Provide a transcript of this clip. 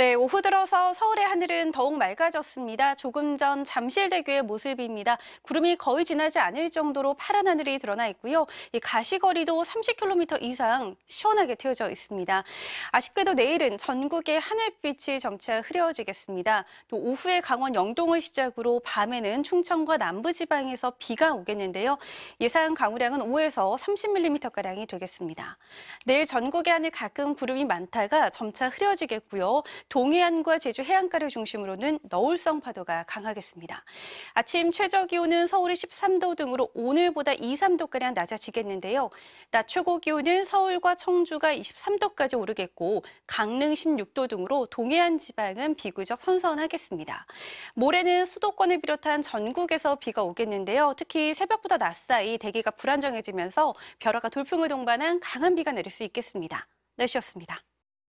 네, 오후 들어서 서울의 하늘은 더욱 맑아졌습니다. 조금 전 잠실대교의 모습입니다. 구름이 거의 지나지 않을 정도로 파란 하늘이 드러나 있고요. 이 가시거리도 30km 이상 시원하게 태워져 있습니다. 아쉽게도 내일은 전국의 하늘빛이 점차 흐려지겠습니다. 또 오후에 강원 영동을 시작으로 밤에는 충청과 남부지방에서 비가 오겠는데요. 예상 강우량은 5에서 30mm가량이 되겠습니다. 내일 전국의 하늘 가끔 구름이 많다가 점차 흐려지겠고요. 동해안과 제주 해안가를 중심으로는 너울성 파도가 강하겠습니다. 아침 최저 기온은 서울이 13도 등으로 오늘보다 2, 3도가량 낮아지겠는데요. 낮 최고 기온은 서울과 청주가 23도까지 오르겠고 강릉 16도 등으로 동해안 지방은 비교적 선선하겠습니다. 모레는 수도권을 비롯한 전국에서 비가 오겠는데요. 특히 새벽보다 낮 사이 대기가 불안정해지면서 벼락과 돌풍을 동반한 강한 비가 내릴 수 있겠습니다. 날씨였습니다.